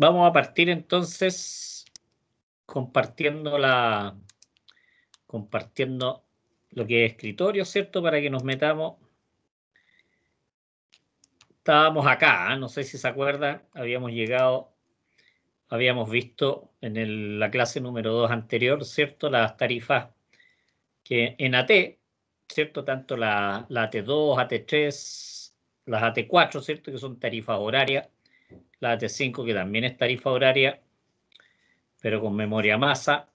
Vamos a partir entonces compartiendo la compartiendo lo que es escritorio, ¿cierto? Para que nos metamos. Estábamos acá, ¿ah? no sé si se acuerda, habíamos llegado, habíamos visto en la clase número 2 anterior, ¿cierto? Las tarifas que en AT, ¿cierto? Tanto la, la AT2, AT3, las AT4, ¿cierto? Que son tarifas horarias la T5 que también es tarifa horaria, pero con memoria masa.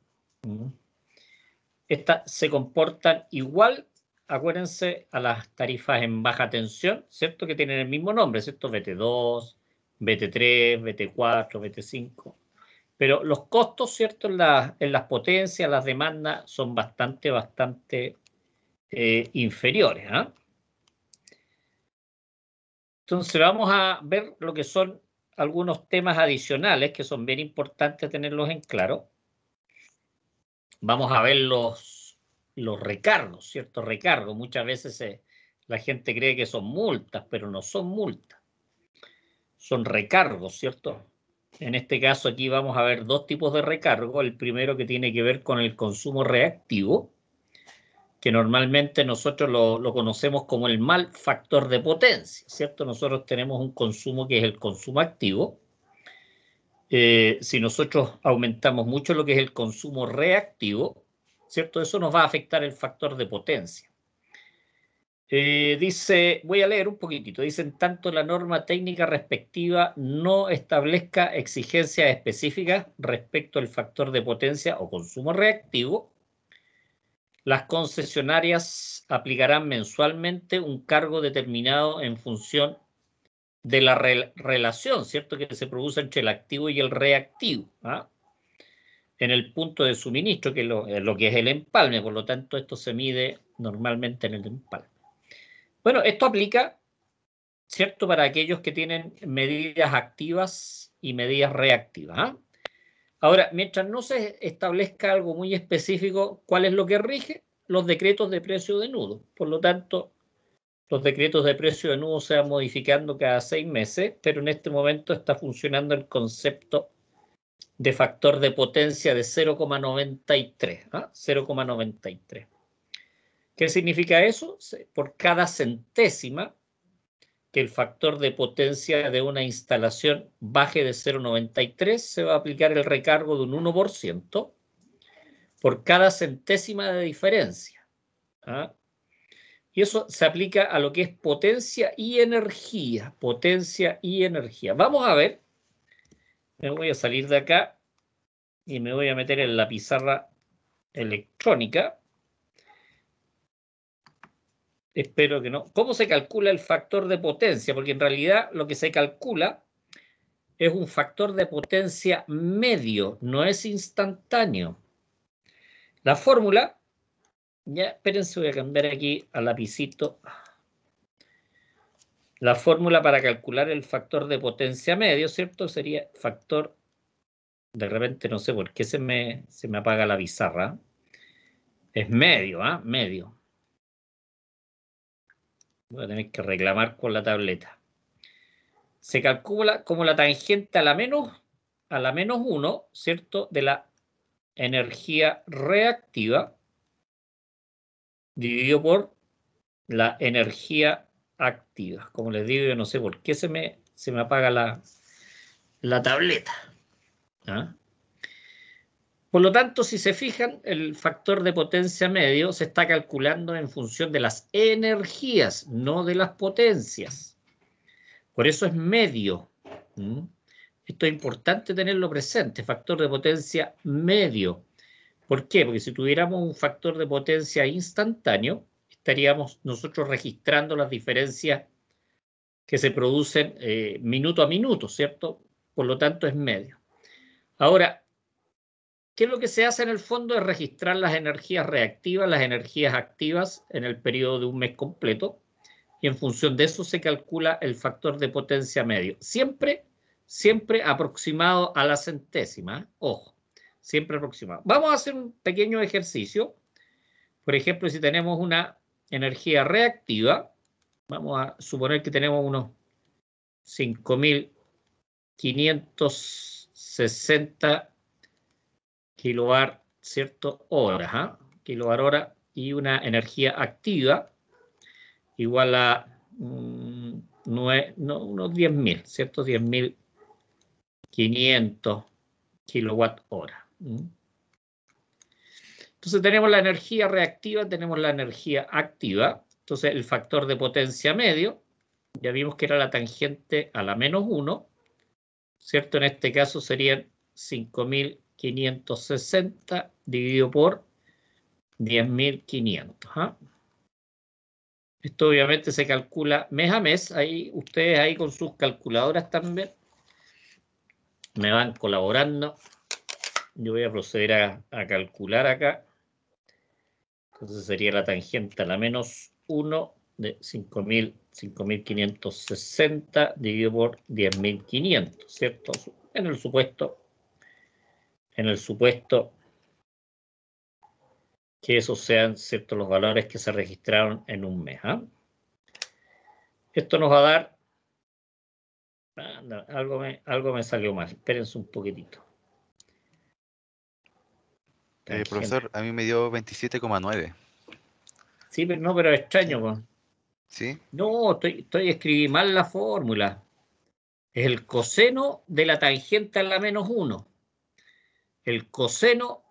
Estas se comportan igual, acuérdense, a las tarifas en baja tensión, ¿cierto? Que tienen el mismo nombre, ¿cierto? BT2, BT3, BT4, BT5. Pero los costos, ¿cierto? En, las potencias, las demandas son bastante, bastante eh, inferiores. ¿ah? Entonces vamos a ver lo que son algunos temas adicionales que son bien importantes tenerlos en claro. Vamos a ver los, los recargos, ¿cierto? Recargos. Muchas veces la gente cree que son multas, pero no son multas. Son recargos, ¿cierto? En este caso aquí vamos a ver dos tipos de recargo. El primero que tiene que ver con el consumo reactivo que normalmente nosotros lo, conocemos como el mal factor de potencia, ¿cierto? Nosotros tenemos un consumo que es el consumo activo. Eh, si nosotros aumentamos mucho lo que es el consumo reactivo, ¿cierto? Eso nos va a afectar el factor de potencia. Eh, dice, voy a leer un poquitito, dicen, tanto la norma técnica respectiva no establezca exigencias específicas respecto al factor de potencia o consumo reactivo, las concesionarias aplicarán mensualmente un cargo determinado en función de la relación, ¿cierto?, que se produce entre el activo y el reactivo, ¿ah? en el punto de suministro, que lo, eh, lo que es el empalme, por lo tanto esto se mide normalmente en el empalme. Bueno, esto aplica, ¿cierto?, para aquellos que tienen medidas activas y medidas reactivas. ¿ah? Ahora, mientras no se establezca algo muy específico, ¿cuál es lo que rige? Los decretos de precio de nudo. Por lo tanto, los decretos de precio de nudo se van modificando cada seis meses, pero en este momento está funcionando el concepto de factor de potencia de 0,93. 0,93. ¿ah? ¿Qué significa eso? Por cada centésima que el factor de potencia de una instalación baje de 0,93, se va a aplicar el recargo de un 1% por cada centésima de diferencia. ¿ah? Y eso se aplica a lo que es potencia y energía. Potencia y energía. Vamos a ver. Me voy a salir de acá y me voy a meter en la pizarra electrónica. Espero que no. ¿Cómo se calcula el factor de potencia? Porque en realidad lo que se calcula es un factor de potencia medio, no es instantáneo. La fórmula, ya espérense, voy a cambiar aquí al lapicito. La fórmula para calcular el factor de potencia medio, ¿cierto? Sería factor, de repente no sé por qué se me, se me apaga la bizarra. Es medio, ¿ah? Medio. Voy a tener que reclamar con la tableta. Se calcula como la tangente a la menos, a la menos 1, ¿cierto? De la energía reactiva dividido por la energía activa. Como les digo, yo no sé por qué se me, se me apaga la, la tableta. ¿Ah? Por lo tanto, si se fijan, el factor de potencia medio se está calculando en función de las energías, no de las potencias. Por eso es medio. Esto es importante tenerlo presente, factor de potencia medio. ¿Por qué? Porque si tuviéramos un factor de potencia instantáneo, estaríamos nosotros registrando las diferencias que se producen eh, minuto a minuto, ¿cierto? Por lo tanto, es medio. Ahora, ¿Qué es lo que se hace en el fondo? Es registrar las energías reactivas, las energías activas en el periodo de un mes completo y en función de eso se calcula el factor de potencia medio. Siempre, siempre aproximado a la centésima, ojo, siempre aproximado. Vamos a hacer un pequeño ejercicio. Por ejemplo, si tenemos una energía reactiva, vamos a suponer que tenemos unos 5.560 kilowatt, ¿cierto? hora, ¿ah? hora y una energía activa igual a mm, unos 10.000, ¿cierto? 10.500 kilowatt hora. Entonces tenemos la energía reactiva, tenemos la energía activa. Entonces el factor de potencia medio, ya vimos que era la tangente a la menos 1, ¿cierto? En este caso serían 5.000 560 dividido por 10.500. ¿ah? Esto obviamente se calcula mes a mes. Ahí, ustedes ahí con sus calculadoras también me van colaborando. Yo voy a proceder a, a calcular acá. Entonces sería la tangente a la menos 1 de 5.560 dividido por 10.500, ¿cierto? En el supuesto en el supuesto que esos sean ciertos los valores que se registraron en un mes. ¿ah? Esto nos va a dar... algo, me, algo me salió mal, espérense un poquitito. Eh, profesor, a mí me dio 27,9. Sí, pero no, pero extraño. No, estoy, estoy escribí mal la fórmula. Es el coseno de la tangente a la menos 1 el coseno,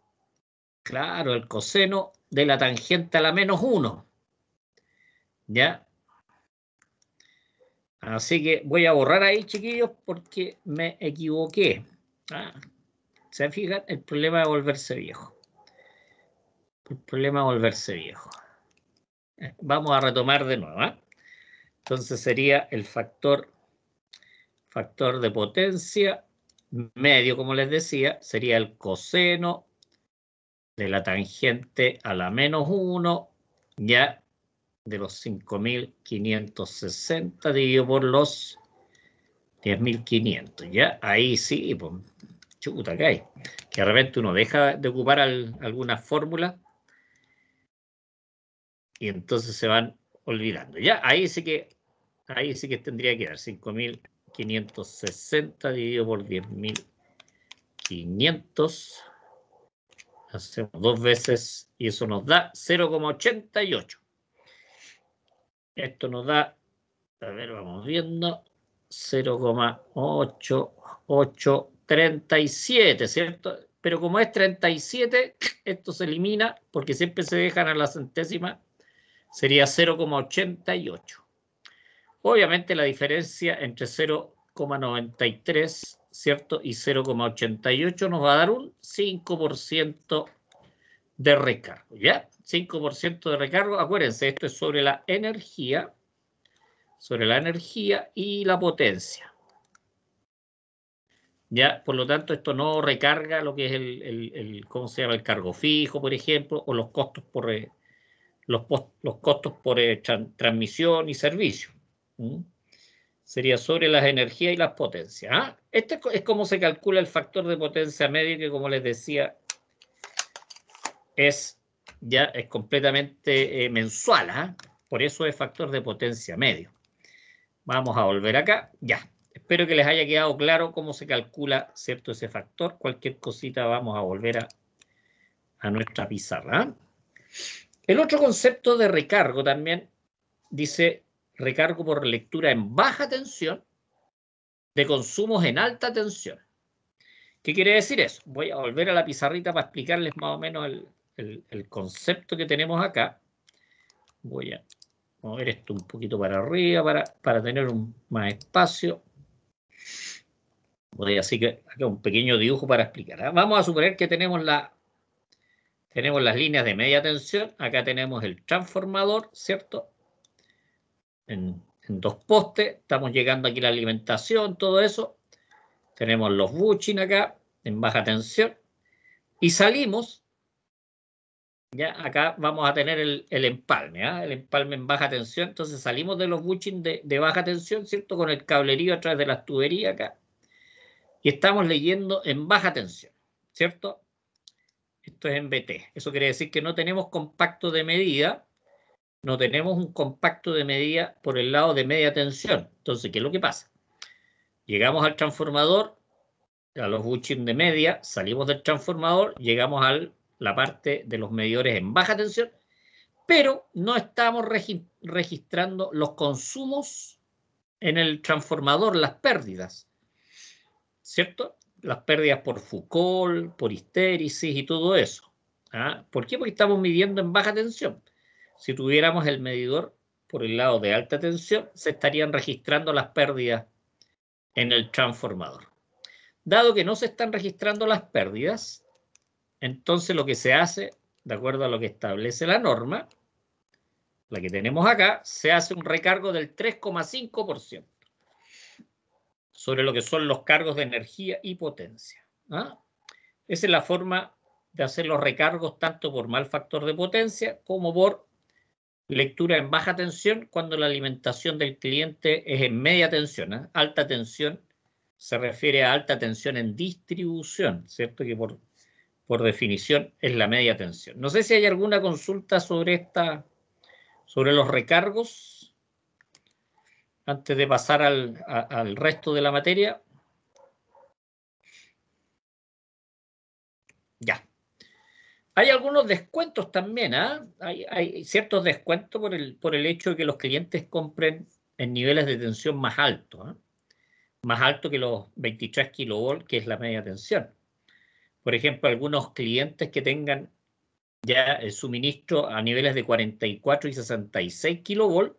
claro, el coseno de la tangente a la menos 1. ¿Ya? Así que voy a borrar ahí, chiquillos, porque me equivoqué. Ah, ¿Se fijan? El problema de volverse viejo. El problema de volverse viejo. Eh, vamos a retomar de nuevo. ¿ah? Entonces sería el factor, factor de potencia medio, como les decía, sería el coseno de la tangente a la menos 1, ya de los 5.560 dividido por los 10.500, ¿ya? Ahí sí, pues, chuta, que hay. Que de repente uno deja de ocupar alguna fórmula y entonces se van olvidando. Ya, ahí sí que, ahí sí que tendría que dar 5.000 560 dividido por 10.500. Hacemos dos veces y eso nos da 0,88. Esto nos da, a ver, vamos viendo, 0,8837, ¿cierto? Pero como es 37, esto se elimina porque siempre se dejan a la centésima, sería 0,88. Obviamente la diferencia entre 0,93, ¿cierto? Y 0,88 nos va a dar un 5% de recargo, ¿ya? 5% de recargo, acuérdense, esto es sobre la energía, sobre la energía y la potencia. Ya, por lo tanto, esto no recarga lo que es el, ¿cómo se llama? El cargo fijo, por ejemplo, o los costos por, eh, los, costos por eh, transmisión y servicio. ¿Mm? Sería sobre las energías y las potencias. ¿ah? Este es como se calcula el factor de potencia medio, que como les decía, es ya es completamente eh, mensual. ¿ah? Por eso es factor de potencia medio. Vamos a volver acá. Ya. Espero que les haya quedado claro cómo se calcula cierto ese factor. Cualquier cosita vamos a volver a, nuestra pizarra. ¿ah? El otro concepto de recargo también dice recargo por lectura en baja tensión de consumos en alta tensión. ¿Qué quiere decir eso? Voy a volver a la pizarrita para explicarles más o menos el, concepto que tenemos acá. Voy a mover esto un poquito para arriba para, para tener más espacio. Voy así que acá un pequeño dibujo para explicar. ¿ah? Vamos a suponer que tenemos, la, tenemos las líneas de media tensión. Acá tenemos el transformador, ¿cierto? en, en dos postes. Estamos llegando aquí la alimentación, todo eso. Tenemos los buchin acá en baja tensión. Y salimos. Ya acá vamos a tener el, empalme, ¿ah? el empalme en baja tensión. Entonces salimos de los buching de, baja tensión, ¿cierto? Con el cablerío a través de las tuberías acá. Y estamos leyendo en baja tensión, ¿cierto? Esto es en BT. Eso quiere decir que no tenemos compacto de medida, no tenemos un compacto de medida por el lado de media tensión. Entonces, ¿qué es lo que pasa? Llegamos al transformador, a los bushings de media, salimos del transformador, llegamos a la parte de los medidores en baja tensión, pero no estamos registrando los consumos en el transformador, las pérdidas, ¿cierto? Las pérdidas por Foucault, por histérisis y todo eso. ¿ah? ¿Por qué? Porque estamos midiendo en baja tensión. Si tuviéramos el medidor por el lado de alta tensión, se estarían registrando las pérdidas en el transformador. Dado que no se están registrando las pérdidas, entonces lo que se hace, de acuerdo a lo que establece la norma, la que tenemos acá, se hace un recargo del 3,5% sobre lo que son los cargos de energía y potencia. ¿ah? Esa es la forma de hacer los recargos tanto por mal factor de potencia como por lectura en baja tensión cuando la alimentación del cliente es en media tensión. ¿eh? Alta tensión se refiere a alta tensión en distribución, ¿cierto? Que por, por definición es la media tensión. No sé si hay alguna consulta sobre esta, sobre los recargos, antes de pasar al, al resto de la materia. Ya, hay algunos descuentos también, ¿ah? Hay, ciertos descuentos por el, por el hecho de que los clientes compren en niveles de tensión más altos, ¿ah? más alto que los 23 kilovolt, que es la media tensión. Por ejemplo, algunos clientes que tengan ya el suministro a niveles de 44 y 66 kilovolt,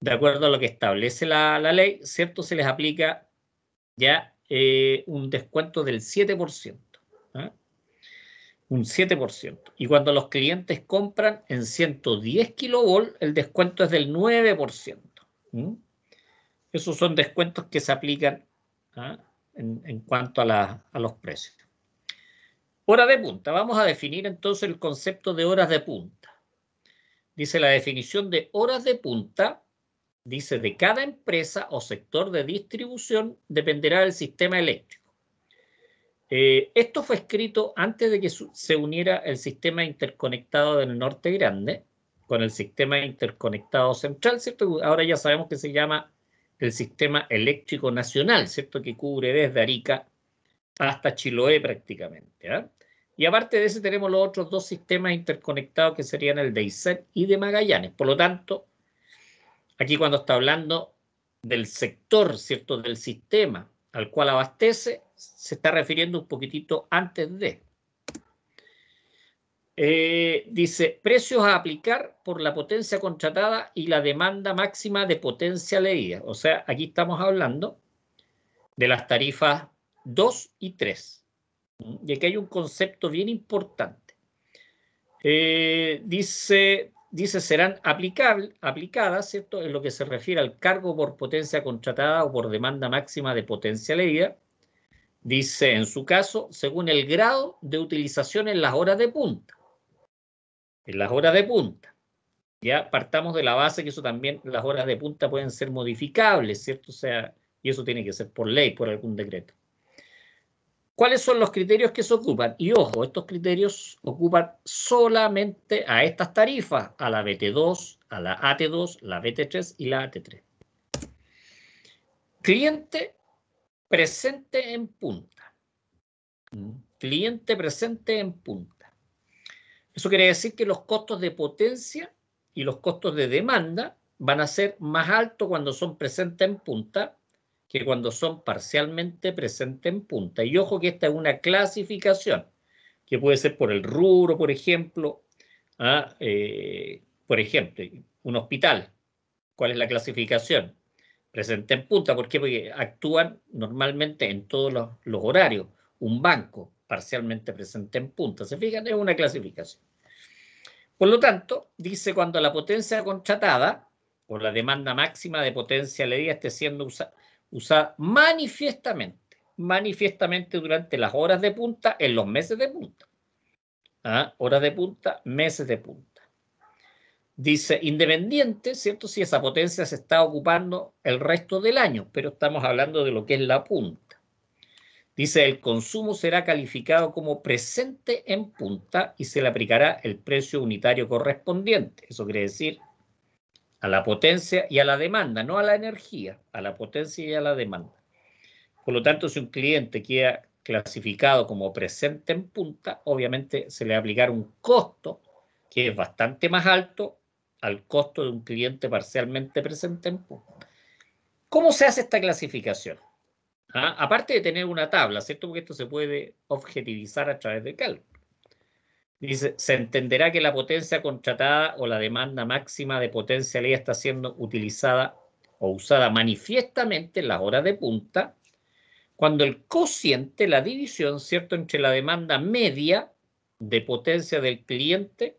de acuerdo a lo que establece la, ley, ¿cierto? Se les aplica ya eh, un descuento del 7% un 7%. Y cuando los clientes compran en 110 kilovolt, el descuento es del 9%. ¿Mm? Esos son descuentos que se aplican ¿ah? en, cuanto a, a los precios. Hora de punta. Vamos a definir entonces el concepto de horas de punta. Dice la definición de horas de punta, dice de cada empresa o sector de distribución dependerá del sistema eléctrico eh, esto fue escrito antes de que se uniera el sistema interconectado del Norte Grande con el sistema interconectado central, ¿cierto? Ahora ya sabemos que se llama el sistema eléctrico nacional, ¿cierto? Que cubre desde Arica hasta Chiloé prácticamente. ¿ah? Y aparte de ese tenemos los otros dos sistemas interconectados que serían el de Isel y de Magallanes. Por lo tanto, aquí cuando está hablando del sector, ¿cierto? Del sistema al cual abastece, se está refiriendo un poquitito antes de. Eh, dice, precios a aplicar por la potencia contratada y la demanda máxima de potencia leída. O sea, aquí estamos hablando de las tarifas 2 y 3. Y aquí hay un concepto bien importante. Eh, dice, dice, serán aplicable, aplicadas, ¿cierto? En lo que se refiere al cargo por potencia contratada o por demanda máxima de potencia leída Dice, en su caso, según el grado de utilización en las horas de punta. En las horas de punta. Ya partamos de la base que eso también, las horas de punta pueden ser modificables, ¿cierto? O sea, y eso tiene que ser por ley, por algún decreto. ¿Cuáles son los criterios que se ocupan? Y ojo, estos criterios ocupan solamente a estas tarifas, a la BT2, a la AT2, la BT3 y la AT3. Cliente presente en punta. Mm. Cliente presente en punta. Eso quiere decir que los costos de potencia y los costos de demanda van a ser más altos cuando son presentes en punta que cuando son parcialmente presentes en punta. Y ojo que esta es una clasificación, que puede ser por el rubro, por ejemplo, ¿ah? eh, por ejemplo, un hospital. ¿Cuál es la clasificación? presente en punta. ¿Por qué? Porque actúan normalmente en todos los, horarios. Un banco parcialmente presente en punta. ¿Se fijan? Es una clasificación. Por lo tanto, dice cuando la potencia contratada o la demanda máxima de potencia le día esté siendo usa, usada manifiestamente, manifiestamente durante las horas de punta en los meses de punta. ¿Ah? Horas de punta, meses de punta. Dice, independiente, ¿cierto? Si esa potencia se está ocupando el resto del año, pero estamos hablando de lo que es la punta. Dice, el consumo será calificado como presente en punta y se le aplicará el precio unitario correspondiente. Eso quiere decir a la potencia y a la demanda, no a la energía, a la potencia y a la demanda. Por lo tanto, si un cliente queda clasificado como presente en punta, obviamente se le va a aplicar un costo que es bastante más alto al costo de un cliente parcialmente presente en punto. ¿Cómo se hace esta clasificación? ¿Ah? Aparte de tener una tabla, ¿cierto? Porque esto se puede objetivizar a través del cálculo. Dice, se entenderá que la potencia contratada o la demanda máxima de potencia ley está siendo utilizada o usada manifiestamente en las horas de punta, cuando el cociente, la división, ¿cierto?, entre la demanda media de potencia del cliente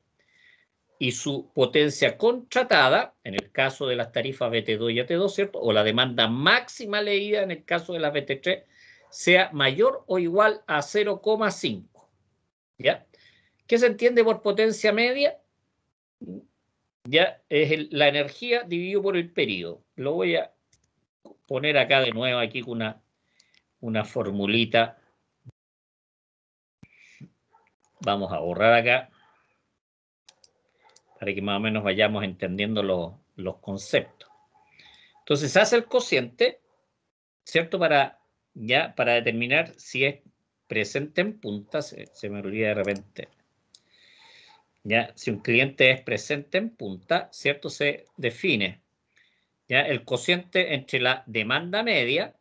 y su potencia contratada, en el caso de las tarifas BT2 y AT2, ¿cierto? O la demanda máxima leída en el caso de las BT3, sea mayor o igual a 0,5. ¿Ya? ¿Qué se entiende por potencia media? Ya es la energía dividido por el periodo. Lo voy a poner acá de nuevo, aquí con una, una formulita. Vamos a borrar acá para que más o menos vayamos entendiendo los conceptos. Entonces hace el cociente, ¿cierto? Para ya para determinar si es presente en punta, se, se me olvida de repente. Ya, si un cliente es presente en punta, ¿cierto? Se define ya el cociente entre la demanda media,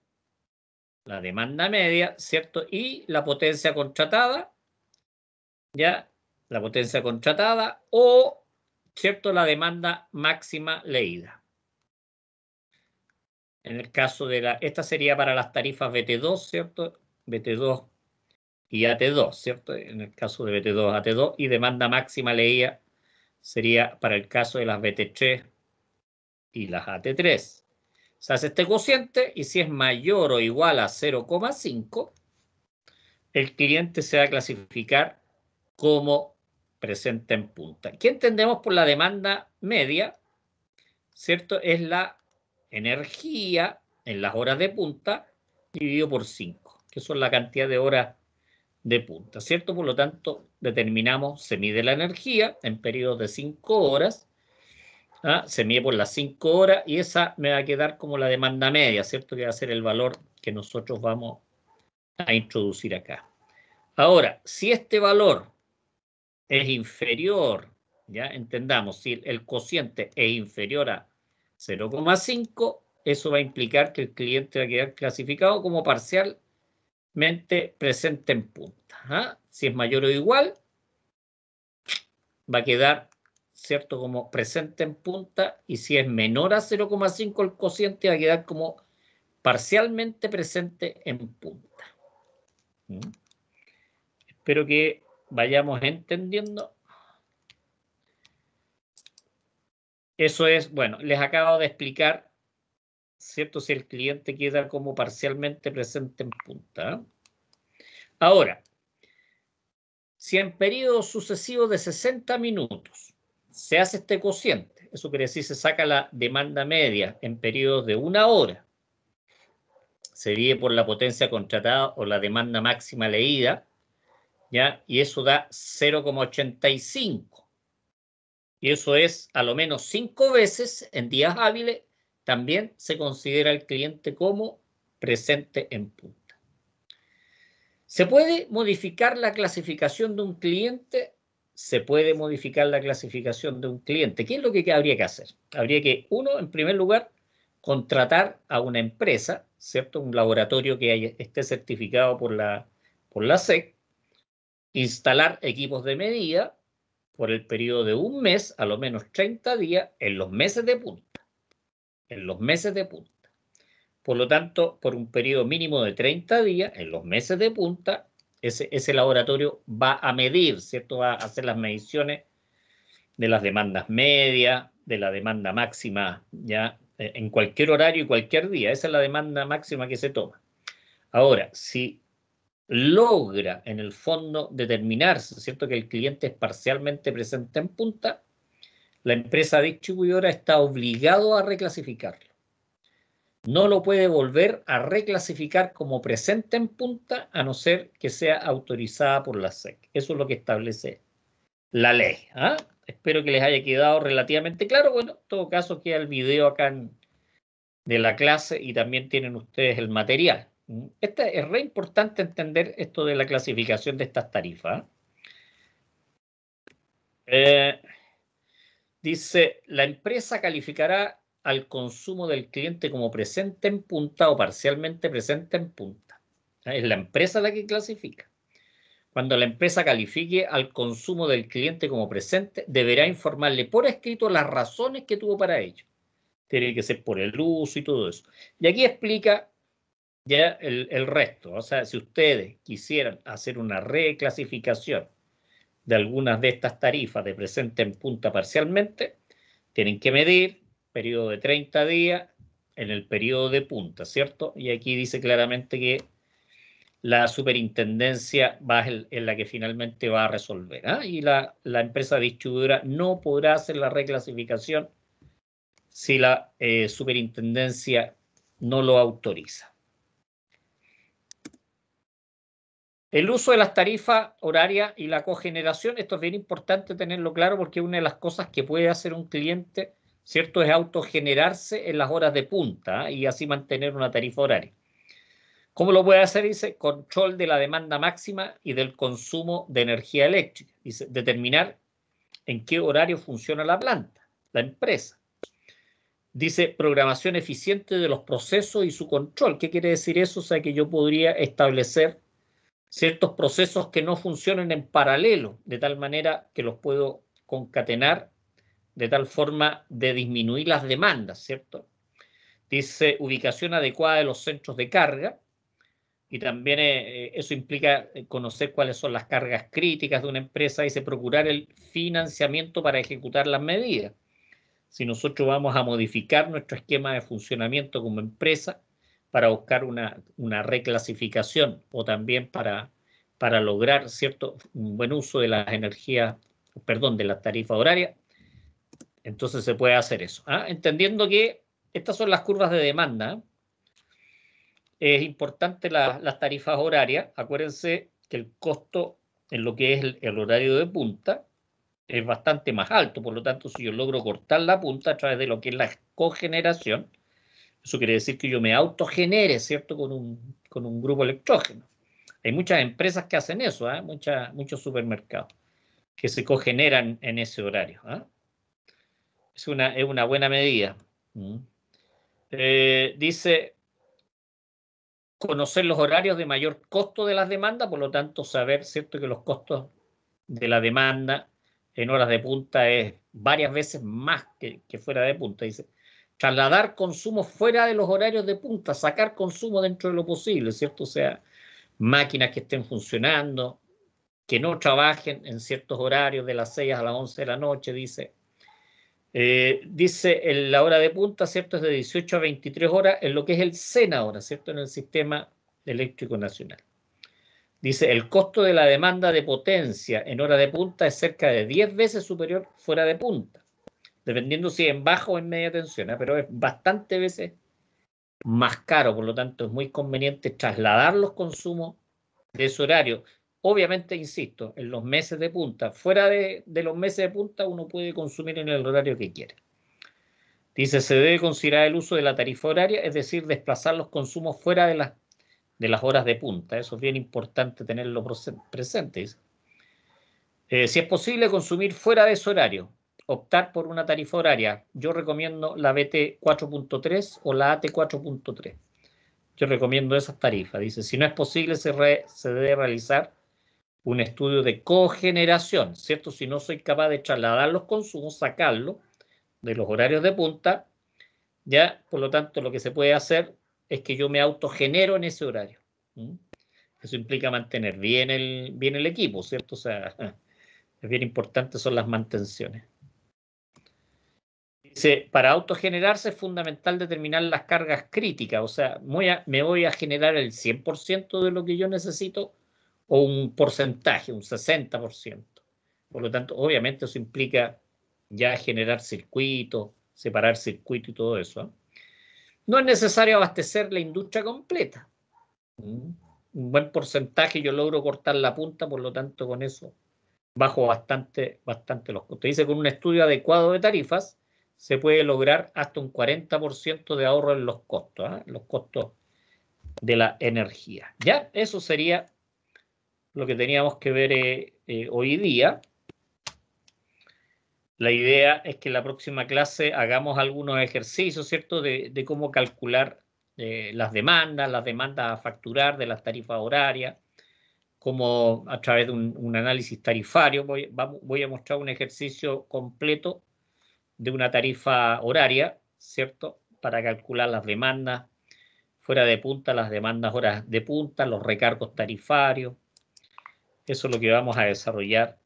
la demanda media, ¿cierto? Y la potencia contratada, ya, la potencia contratada o ¿cierto? La demanda máxima leída. En el caso de la, esta sería para las tarifas BT2, ¿cierto? BT2 y AT2, ¿cierto? En el caso de BT2, AT2 y demanda máxima leída sería para el caso de las BT3 y las AT3. Se hace este cociente y si es mayor o igual a 0,5, el cliente se va a clasificar como presente en punta. ¿Qué entendemos por la demanda media? ¿Cierto? Es la energía en las horas de punta dividido por 5, que son la cantidad de horas de punta, ¿cierto? Por lo tanto, determinamos, se mide la energía en periodos de 5 horas, ¿ah? se mide por las 5 horas y esa me va a quedar como la demanda media, ¿cierto? Que va a ser el valor que nosotros vamos a introducir acá. Ahora, si este valor es inferior, ya entendamos, si el cociente es inferior a 0,5, eso va a implicar que el cliente va a quedar clasificado como parcialmente presente en punta. ¿ah? Si es mayor o igual, va a quedar, ¿cierto?, como presente en punta y si es menor a 0,5 el cociente va a quedar como parcialmente presente en punta. Espero que vayamos entendiendo. Eso es, bueno, les acabo de explicar, ¿cierto? Si el cliente queda como parcialmente presente en punta. ¿eh? Ahora, si en periodos sucesivos de 60 minutos se hace este cociente, eso quiere decir se saca la demanda media en periodos de una hora, se divide por la potencia contratada o la demanda máxima leída, y eso da 0,85. Y eso es a lo menos cinco veces en días hábiles, también se considera el cliente como presente en punta. ¿Se puede modificar la clasificación de un cliente? Se puede modificar la clasificación de un cliente. ¿Qué es lo que habría que hacer? Habría que, uno, en primer lugar, contratar a una empresa, ¿cierto? Un laboratorio que esté certificado por la, por la SEC, instalar equipos de medida por el periodo de un mes, a lo menos 30 días, en los meses de punta. En los meses de punta. Por lo tanto, por un periodo mínimo de 30 días, en los meses de punta, ese, laboratorio va a medir, ¿cierto? Va a hacer las mediciones de las demandas medias, de la demanda máxima, ya eh, en cualquier horario y cualquier día. Esa es la demanda máxima que se toma. Ahora, si logra en el fondo determinarse, ¿cierto? Que el cliente es parcialmente presente en punta, la empresa distribuidora está obligado a reclasificarlo. No lo puede volver a reclasificar como presente en punta a no ser que sea autorizada por la SEC. Eso es lo que establece la ley. ¿ah? Espero que les haya quedado relativamente claro. Bueno, en todo caso queda el video acá de la clase y también tienen ustedes el material es re importante entender esto de la clasificación de estas tarifas. Eh, dice, la empresa calificará al consumo del cliente como presente en punta o parcialmente presente en punta. Ah, es la empresa la que clasifica. Cuando la empresa califique al consumo del cliente como presente, deberá informarle por escrito las razones que tuvo para ello. Tiene que ser por el uso y todo eso. Y aquí explica ya el, resto. O sea, si ustedes quisieran hacer una reclasificación de algunas de estas tarifas de presente en punta parcialmente, tienen que medir periodo de 30 días en el periodo de punta, ¿cierto? Y aquí dice claramente que la superintendencia va en la que finalmente va a resolver. ¿ah? Y la, empresa distribuidora no podrá hacer la reclasificación si la eh, superintendencia no lo autoriza. El uso de las tarifas horarias y la cogeneración, esto es bien importante tenerlo claro porque una de las cosas que puede hacer un cliente, ¿cierto?, es autogenerarse en las horas de punta ¿eh? y así mantener una tarifa horaria. ¿Cómo lo puede hacer? Dice, control de la demanda máxima y del consumo de energía eléctrica. Dice, determinar en qué horario funciona la planta, la empresa. Dice, programación eficiente de los procesos y su control. ¿Qué quiere decir eso? O sea, que yo podría establecer ciertos procesos que no funcionen en paralelo, de tal manera que los puedo concatenar de tal forma de disminuir las demandas, ¿cierto? Dice ubicación adecuada de los centros de carga y también eh, eh, eso implica eh, conocer cuáles son las cargas críticas de una empresa, y se procurar el financiamiento para ejecutar las medidas. Si nosotros vamos a modificar nuestro esquema de funcionamiento como empresa, para buscar una, reclasificación o también para, para lograr cierto un buen uso de las energías, perdón, de las tarifas horarias. Entonces se puede hacer eso. ¿ah? Entendiendo que estas son las curvas de demanda. Es importante las tarifas horarias. Acuérdense que el costo en lo que es el, el horario de punta es bastante más alto. Por lo tanto, si yo logro cortar la punta a través de lo que es la cogeneración, eso quiere decir que yo me autogenere, ¿cierto?, con un, con un grupo electrógeno. Hay muchas empresas que hacen eso, ¿eh? Mucha, muchos supermercados que se cogeneran en ese horario. ¿ah? Es, una, es una buena medida. Eh, dice conocer los horarios de mayor costo de las demandas, por lo tanto saber, ¿cierto?, que los costos de la demanda en horas de punta es varias veces más que, que fuera de punta. Dice, trasladar consumo fuera de los horarios de punta, sacar consumo dentro de lo posible, ¿cierto? O sea, máquinas que estén funcionando, que no trabajen en ciertos horarios de las 6 a las 11 de la noche, dice. Eh, dice en la hora de punta, ¿cierto? Es de 18 a 23 horas en lo que es el SENA ahora, ¿cierto? En el sistema eléctrico nacional. Dice, el costo de la demanda de potencia en hora de punta es cerca de 10 veces superior fuera de punta dependiendo si en bajo o en media tensión, ¿eh? pero es bastante veces más caro, por lo tanto es muy conveniente trasladar los consumos de ese horario. Obviamente, insisto, en los meses de punta, fuera de, los meses de punta uno puede consumir en el horario que quiere. Dice, se debe considerar el uso de la tarifa horaria, es decir, desplazar los consumos fuera de las, de las horas de punta. Eso es bien importante tenerlo presente. Eh, si es posible, consumir fuera de ese horario, optar por una tarifa horaria. Yo recomiendo la BT 4.3 o la AT 4.3. Yo recomiendo esas tarifas. Dice, si no es posible, se, debe realizar un estudio de cogeneración, ¿cierto? Si no soy capaz de trasladar los consumos, sacarlo de los horarios de punta, ya, por lo tanto, lo que se puede hacer es que yo me autogenero en ese horario. Eso implica mantener bien el, bien el equipo, ¿cierto? O sea, es bien importante son las mantenciones. Dice, para autogenerarse es fundamental determinar las cargas críticas, o sea, me voy a generar el 100% de lo que yo necesito o un porcentaje, un 60%. Por lo tanto, obviamente eso implica ya generar circuitos, separar circuitos y todo eso. ¿eh? No es necesario abastecer la industria completa. Mm, un buen porcentaje yo logro cortar la punta, por lo tanto con eso bajo bastante, bastante los costos. Dice, con un estudio adecuado de tarifas, se puede lograr hasta un 40% de ahorro en los costos, ¿ah? los costos de la energía. Ya, eso sería lo que teníamos que ver eh, eh, hoy día. La idea es que en la próxima clase hagamos algunos ejercicios, ¿cierto?, de, cómo calcular eh, las demandas, las demandas a facturar de las tarifas horarias, como a través de un, análisis tarifario. voy, a mostrar un ejercicio completo de una tarifa horaria, ¿cierto? Para calcular las demandas fuera de punta, las demandas horas de punta, los recargos tarifarios. Eso es lo que vamos a desarrollar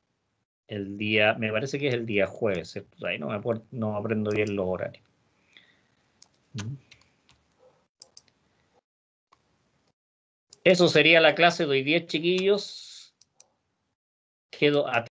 el día, me parece que es el día jueves, ¿cierto? Ahí no aprendo bien los horarios. Eso sería la clase de hoy chiquillos. Quedo atentos.